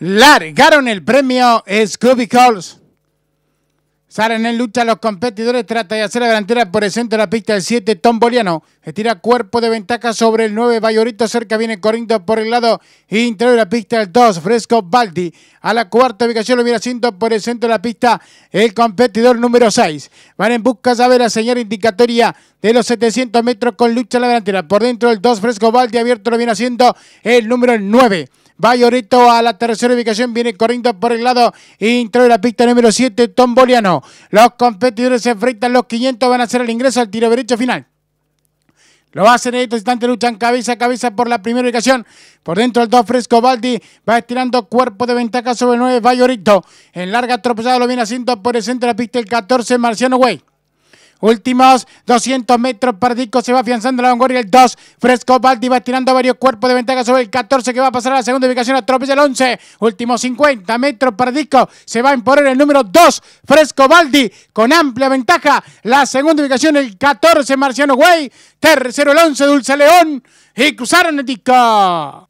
largaron el premio Scooby Calls. Salen en lucha los competidores, trata de hacer la delantera por el centro de la pista el 7, Tom Boliano. Estira cuerpo de ventaja sobre el 9, Bayorito cerca, viene corriendo por el lado interior de la pista el 2, Fresco Baldi. A la cuarta ubicación lo viene haciendo por el centro de la pista el competidor número 6. Van en busca de la señal indicatoria de los 700 metros con lucha en la delantera. Por dentro del 2, Fresco Baldi abierto lo viene haciendo el número 9. Va a la tercera ubicación, viene corriendo por el lado intro de la pista número 7, Tom Boliano. Los competidores se enfrentan, los 500 van a hacer el ingreso al tiro derecho final. Lo hacen en este instante, luchan cabeza a cabeza por la primera ubicación. Por dentro el dos Fresco Baldi va estirando cuerpo de ventaja sobre el 9 Bayorito. En larga tropezada lo viene haciendo por el centro de la pista el 14 Marciano Güey. Últimos 200 metros, disco, se va afianzando la vanguardia, el 2, Fresco Baldi va tirando varios cuerpos de ventaja sobre el 14 que va a pasar a la segunda ubicación, atropella el 11, últimos 50 metros, disco, se va a imponer el número 2, Fresco Baldi con amplia ventaja, la segunda ubicación el 14, Marciano Güey, tercero el 11, Dulce León y cruzaron el disco.